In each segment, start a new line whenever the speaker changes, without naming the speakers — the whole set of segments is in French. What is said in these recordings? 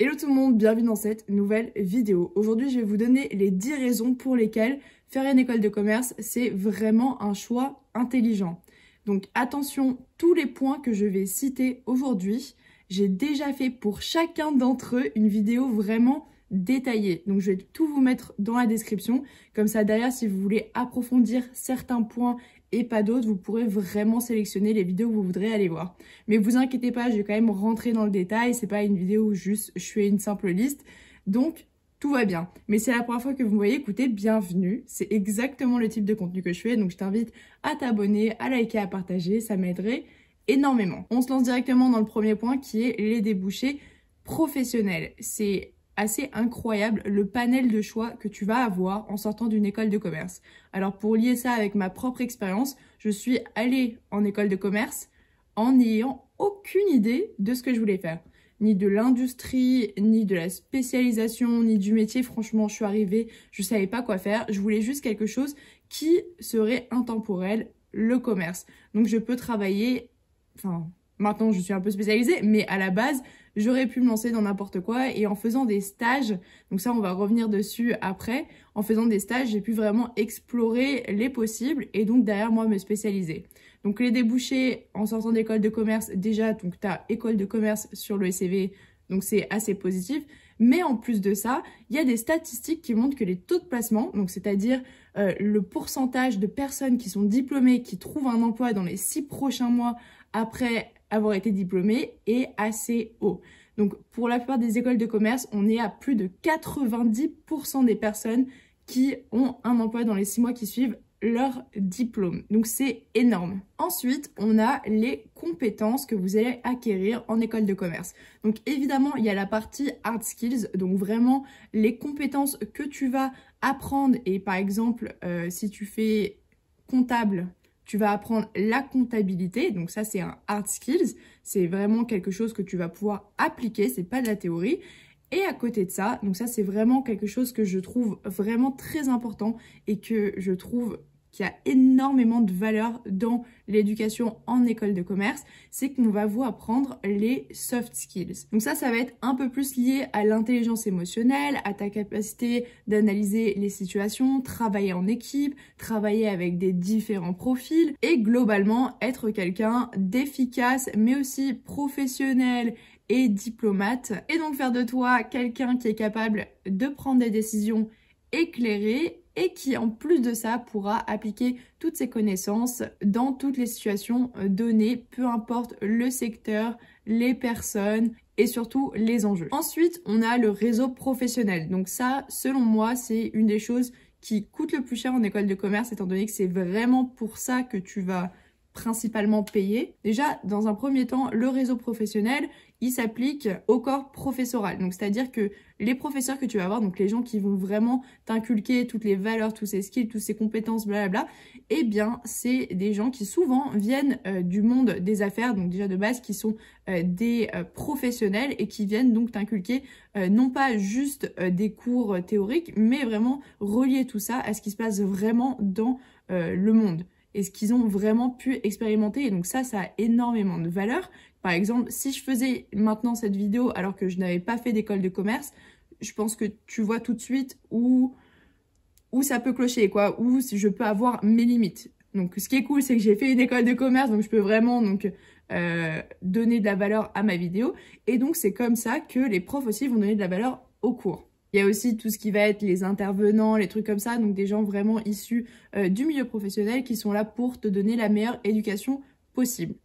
Hello tout le monde, bienvenue dans cette nouvelle vidéo. Aujourd'hui, je vais vous donner les 10 raisons pour lesquelles faire une école de commerce, c'est vraiment un choix intelligent. Donc attention, tous les points que je vais citer aujourd'hui, j'ai déjà fait pour chacun d'entre eux une vidéo vraiment détaillé. Donc je vais tout vous mettre dans la description. Comme ça derrière, si vous voulez approfondir certains points et pas d'autres, vous pourrez vraiment sélectionner les vidéos que vous voudrez aller voir. Mais vous inquiétez pas, je vais quand même rentrer dans le détail. C'est pas une vidéo juste je fais une simple liste. Donc tout va bien. Mais c'est la première fois que vous me voyez, écoutez, bienvenue. C'est exactement le type de contenu que je fais, donc je t'invite à t'abonner, à liker, à partager, ça m'aiderait énormément. On se lance directement dans le premier point qui est les débouchés professionnels. C'est assez incroyable le panel de choix que tu vas avoir en sortant d'une école de commerce. Alors pour lier ça avec ma propre expérience, je suis allée en école de commerce en n'ayant aucune idée de ce que je voulais faire. Ni de l'industrie, ni de la spécialisation, ni du métier. Franchement, je suis arrivée, je savais pas quoi faire. Je voulais juste quelque chose qui serait intemporel, le commerce. Donc je peux travailler, enfin, Maintenant, je suis un peu spécialisée, mais à la base, j'aurais pu me lancer dans n'importe quoi. Et en faisant des stages, donc ça, on va revenir dessus après, en faisant des stages, j'ai pu vraiment explorer les possibles et donc derrière moi me spécialiser. Donc les débouchés en sortant d'école de commerce, déjà, donc tu as école de commerce sur le SCV, e donc c'est assez positif. Mais en plus de ça, il y a des statistiques qui montrent que les taux de placement, donc c'est-à-dire euh, le pourcentage de personnes qui sont diplômées, qui trouvent un emploi dans les six prochains mois après avoir été diplômé est assez haut. Donc pour la plupart des écoles de commerce, on est à plus de 90% des personnes qui ont un emploi dans les six mois qui suivent leur diplôme. Donc c'est énorme. Ensuite, on a les compétences que vous allez acquérir en école de commerce. Donc évidemment, il y a la partie hard skills, donc vraiment les compétences que tu vas apprendre et par exemple, euh, si tu fais comptable, tu vas apprendre la comptabilité, donc ça c'est un hard skills, c'est vraiment quelque chose que tu vas pouvoir appliquer, c'est pas de la théorie. Et à côté de ça, donc ça c'est vraiment quelque chose que je trouve vraiment très important et que je trouve qui a énormément de valeur dans l'éducation en école de commerce, c'est qu'on va vous apprendre les soft skills. Donc ça, ça va être un peu plus lié à l'intelligence émotionnelle, à ta capacité d'analyser les situations, travailler en équipe, travailler avec des différents profils et globalement être quelqu'un d'efficace mais aussi professionnel et diplomate et donc faire de toi quelqu'un qui est capable de prendre des décisions éclairées et qui en plus de ça pourra appliquer toutes ses connaissances dans toutes les situations euh, données, peu importe le secteur, les personnes et surtout les enjeux. Ensuite, on a le réseau professionnel. Donc ça, selon moi, c'est une des choses qui coûte le plus cher en école de commerce étant donné que c'est vraiment pour ça que tu vas principalement payé. Déjà, dans un premier temps, le réseau professionnel, il s'applique au corps professoral. Donc, c'est-à-dire que les professeurs que tu vas avoir, donc les gens qui vont vraiment t'inculquer toutes les valeurs, tous ces skills, toutes ces compétences, blablabla, eh bien, c'est des gens qui souvent viennent euh, du monde des affaires, donc déjà de base, qui sont euh, des euh, professionnels et qui viennent donc t'inculquer non pas juste des cours théoriques, mais vraiment relier tout ça à ce qui se passe vraiment dans le monde et ce qu'ils ont vraiment pu expérimenter. Et donc ça, ça a énormément de valeur. Par exemple, si je faisais maintenant cette vidéo alors que je n'avais pas fait d'école de commerce, je pense que tu vois tout de suite où, où ça peut clocher, quoi, où je peux avoir mes limites. Donc ce qui est cool, c'est que j'ai fait une école de commerce, donc je peux vraiment donc euh, donner de la valeur à ma vidéo. Et donc c'est comme ça que les profs aussi vont donner de la valeur au cours. Il y a aussi tout ce qui va être les intervenants, les trucs comme ça, donc des gens vraiment issus euh, du milieu professionnel qui sont là pour te donner la meilleure éducation possible.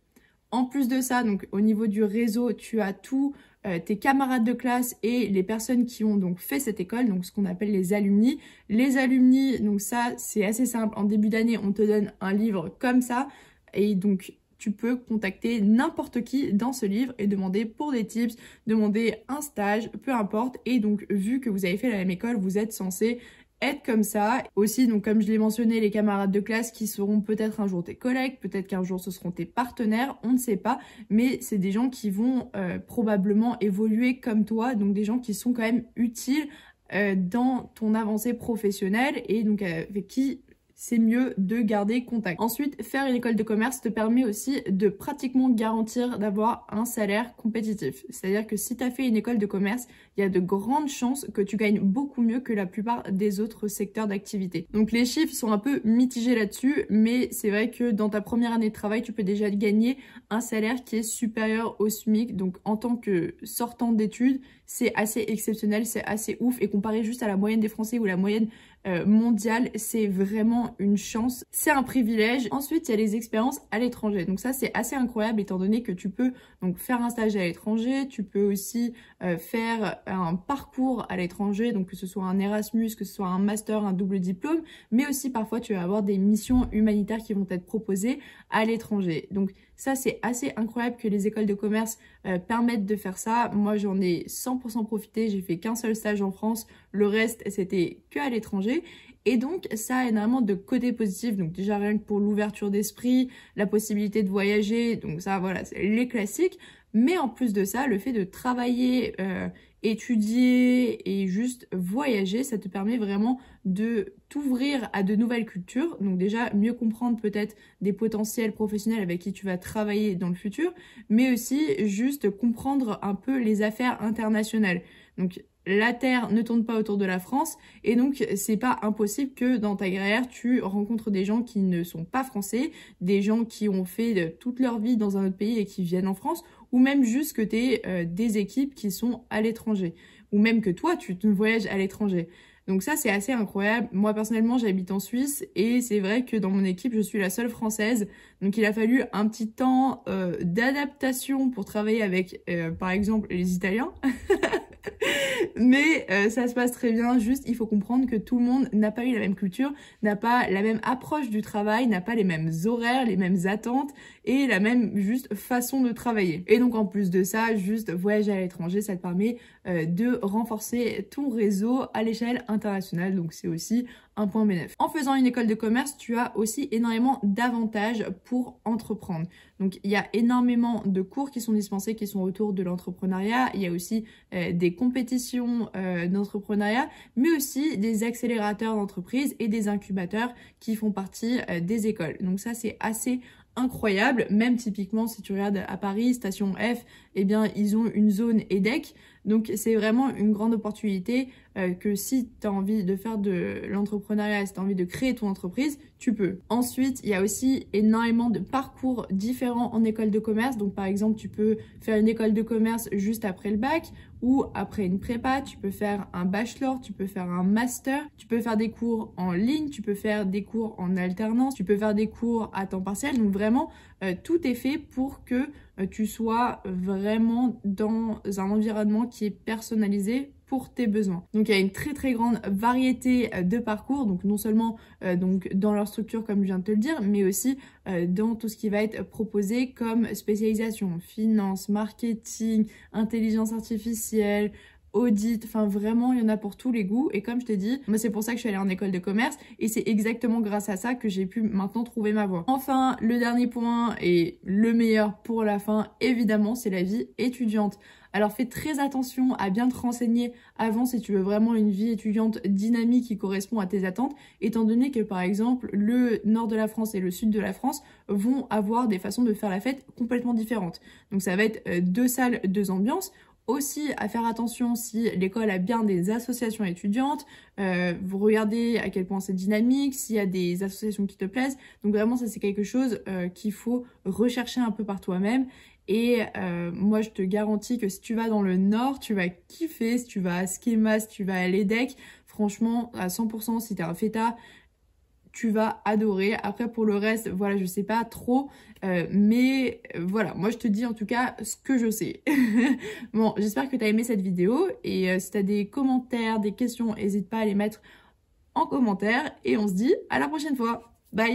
En plus de ça, donc au niveau du réseau, tu as tous euh, tes camarades de classe et les personnes qui ont donc fait cette école, donc ce qu'on appelle les alumni. Les alumni, donc ça c'est assez simple, en début d'année on te donne un livre comme ça, et donc tu peux contacter n'importe qui dans ce livre et demander pour des tips, demander un stage, peu importe. Et donc, vu que vous avez fait la même école, vous êtes censé être comme ça. Aussi, donc comme je l'ai mentionné, les camarades de classe qui seront peut-être un jour tes collègues, peut-être qu'un jour ce seront tes partenaires, on ne sait pas, mais c'est des gens qui vont euh, probablement évoluer comme toi, donc des gens qui sont quand même utiles euh, dans ton avancée professionnelle et donc euh, avec qui c'est mieux de garder contact. Ensuite, faire une école de commerce te permet aussi de pratiquement garantir d'avoir un salaire compétitif. C'est-à-dire que si tu as fait une école de commerce, il y a de grandes chances que tu gagnes beaucoup mieux que la plupart des autres secteurs d'activité. Donc les chiffres sont un peu mitigés là-dessus, mais c'est vrai que dans ta première année de travail, tu peux déjà gagner un salaire qui est supérieur au SMIC. Donc en tant que sortant d'études, c'est assez exceptionnel, c'est assez ouf. Et comparé juste à la moyenne des Français ou la moyenne euh, mondiale, c'est vraiment une chance, c'est un privilège. Ensuite, il y a les expériences à l'étranger. Donc ça, c'est assez incroyable étant donné que tu peux donc faire un stage à l'étranger, tu peux aussi euh, faire un parcours à l'étranger, donc que ce soit un Erasmus, que ce soit un master, un double diplôme, mais aussi parfois tu vas avoir des missions humanitaires qui vont être proposées à l'étranger. Donc ça, c'est assez incroyable que les écoles de commerce euh, permettent de faire ça. Moi, j'en ai 100% profité. J'ai fait qu'un seul stage en France. Le reste, c'était que à l'étranger. Et donc, ça a énormément de côtés positifs. Donc déjà, rien que pour l'ouverture d'esprit, la possibilité de voyager. Donc ça, voilà, c'est les classiques. Mais en plus de ça, le fait de travailler, euh, étudier et juste voyager, ça te permet vraiment de t'ouvrir à de nouvelles cultures. Donc déjà, mieux comprendre peut-être des potentiels professionnels avec qui tu vas travailler dans le futur, mais aussi juste comprendre un peu les affaires internationales. Donc la Terre ne tourne pas autour de la France et donc c'est pas impossible que dans ta carrière tu rencontres des gens qui ne sont pas français, des gens qui ont fait euh, toute leur vie dans un autre pays et qui viennent en France ou même juste que tu euh, des équipes qui sont à l'étranger ou même que toi tu te voyages à l'étranger. Donc ça c'est assez incroyable. Moi personnellement j'habite en Suisse et c'est vrai que dans mon équipe je suis la seule française. Donc il a fallu un petit temps euh, d'adaptation pour travailler avec par exemple les Italiens. Mais euh, ça se passe très bien, juste il faut comprendre que tout le monde n'a pas eu la même culture, n'a pas la même approche du travail, n'a pas les mêmes horaires, les mêmes attentes et la même juste façon de travailler. Et donc en plus de ça, juste voyager à l'étranger, ça te permet euh, de renforcer ton réseau à l'échelle internationale. Donc c'est aussi un point bénéfique. En faisant une école de commerce, tu as aussi énormément d'avantages pour entreprendre. Donc il y a énormément de cours qui sont dispensés qui sont autour de l'entrepreneuriat. Il y a aussi euh, des compétitions euh, d'entrepreneuriat, mais aussi des accélérateurs d'entreprise et des incubateurs qui font partie des écoles. Donc ça c'est assez incroyable. Même typiquement, si tu regardes à Paris, Station F, eh bien, ils ont une zone EDEC donc c'est vraiment une grande opportunité euh, que si tu as envie de faire de l'entrepreneuriat, si tu as envie de créer ton entreprise, tu peux. Ensuite, il y a aussi énormément de parcours différents en école de commerce. Donc par exemple, tu peux faire une école de commerce juste après le bac ou après une prépa, tu peux faire un bachelor, tu peux faire un master, tu peux faire des cours en ligne, tu peux faire des cours en alternance, tu peux faire des cours à temps partiel. Donc vraiment, euh, tout est fait pour que euh, tu sois vraiment dans un environnement qui est personnalisé pour tes besoins. Donc il y a une très très grande variété euh, de parcours, donc non seulement donc dans leur structure comme je viens de te le dire, mais aussi dans tout ce qui va être proposé comme spécialisation, finance, marketing, intelligence artificielle, audit, enfin vraiment il y en a pour tous les goûts et comme je t'ai dit, moi c'est pour ça que je suis allée en école de commerce et c'est exactement grâce à ça que j'ai pu maintenant trouver ma voie. Enfin, le dernier point et le meilleur pour la fin, évidemment, c'est la vie étudiante. Alors fais très attention à bien te renseigner avant si tu veux vraiment une vie étudiante dynamique qui correspond à tes attentes, étant donné que par exemple le nord de la France et le sud de la France vont avoir des façons de faire la fête complètement différentes. Donc ça va être euh, deux salles, deux ambiances aussi à faire attention si l'école a bien des associations étudiantes, euh, vous regardez à quel point c'est dynamique, s'il y a des associations qui te plaisent. Donc vraiment ça c'est quelque chose euh, qu'il faut rechercher un peu par toi-même. Et euh, moi je te garantis que si tu vas dans le nord, tu vas kiffer, si tu vas à Schema, si tu vas à l'EDEC, franchement à 100% si t'es un FETA tu vas adorer. Après pour le reste, voilà, je sais pas trop, euh, mais euh, voilà, moi je te dis en tout cas ce que je sais. bon, j'espère que tu as aimé cette vidéo et euh, si tu as des commentaires, des questions, n'hésite pas à les mettre en commentaire et on se dit à la prochaine fois. Bye